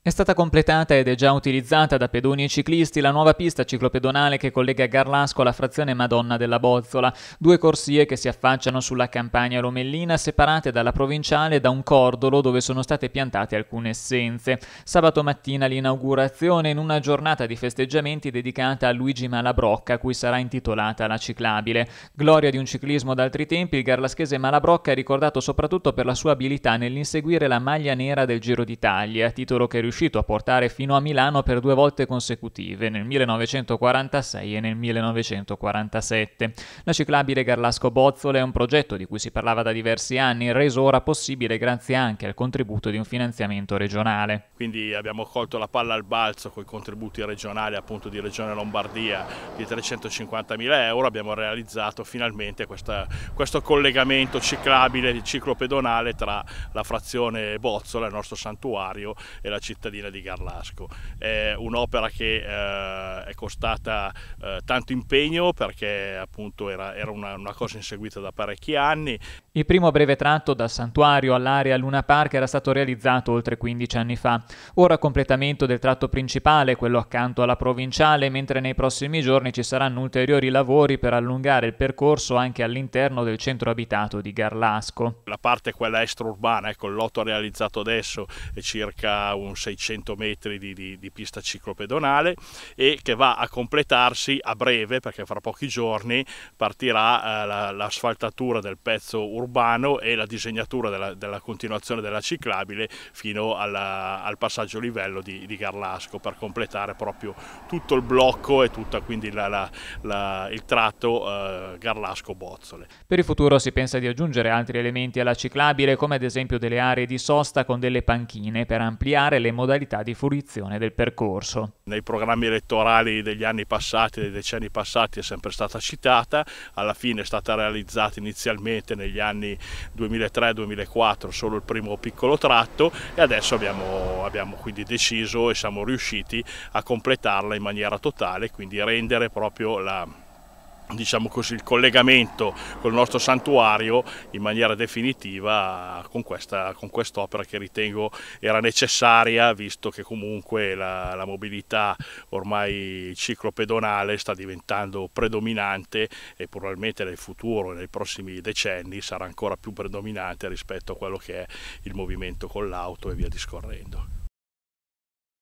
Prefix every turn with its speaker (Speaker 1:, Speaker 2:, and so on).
Speaker 1: È stata completata ed è già utilizzata da pedoni e ciclisti la nuova pista ciclopedonale che collega Garlasco alla frazione Madonna della Bozzola, due corsie che si affacciano sulla campagna lomellina separate dalla provinciale da un cordolo dove sono state piantate alcune essenze. Sabato mattina l'inaugurazione in una giornata di festeggiamenti dedicata a Luigi Malabrocca, cui sarà intitolata la ciclabile. Gloria di un ciclismo d'altri tempi, il garlaschese Malabrocca è ricordato soprattutto per la sua abilità nell'inseguire la maglia nera del Giro d'Italia, titolo che riuscito a portare fino a Milano per due volte consecutive, nel 1946 e nel 1947. La ciclabile Garlasco Bozzola è un progetto di cui si parlava da diversi anni, reso ora possibile grazie anche al contributo di un finanziamento regionale.
Speaker 2: Quindi abbiamo colto la palla al balzo con i contributi regionali appunto di Regione Lombardia di 350 mila euro, abbiamo realizzato finalmente questa, questo collegamento ciclabile, ciclopedonale tra la frazione Bozzola, il nostro santuario e la città cittadina di Garlasco. È un'opera che eh, è costata eh, tanto impegno perché appunto era, era una, una, cosa inseguita da parecchi
Speaker 1: anni. Il primo breve tratto dal santuario all'area Luna Park era stato realizzato oltre 15 anni fa. Ora completamento del tratto principale, quello accanto alla provinciale, mentre nei prossimi giorni ci saranno ulteriori lavori per allungare il percorso anche all'interno del centro abitato di Garlasco.
Speaker 2: La parte quella extraurbana, ecco il lotto realizzato adesso è circa un 6 600 metri di, di, di pista ciclopedonale e che va a completarsi a breve, perché fra pochi giorni partirà eh, la, l'asfaltatura del pezzo urbano e la disegnatura della, della continuazione della ciclabile fino alla, al passaggio livello di, di, Garlasco per completare proprio tutto il blocco e tutto quindi la, la, il tratto eh, Garlasco-Bozzole.
Speaker 1: Per il futuro si pensa di aggiungere altri elementi alla ciclabile come ad esempio delle aree di sosta con delle panchine per ampliare le modalità di fruizione del percorso.
Speaker 2: Nei programmi elettorali degli anni passati, dei decenni passati è sempre stata citata, alla fine è stata realizzata inizialmente negli anni 2003-2004 solo il primo piccolo tratto e adesso abbiamo, abbiamo quindi deciso e siamo riusciti a completarla in maniera totale, quindi rendere proprio la diciamo così, il collegamento col nostro santuario in maniera definitiva con, questa, con quest'opera che ritengo era necessaria visto che comunque la, la mobilità ormai ciclopedonale sta diventando predominante e probabilmente nel futuro, nei prossimi decenni, sarà ancora più predominante rispetto a quello che è il movimento con l'auto e via discorrendo.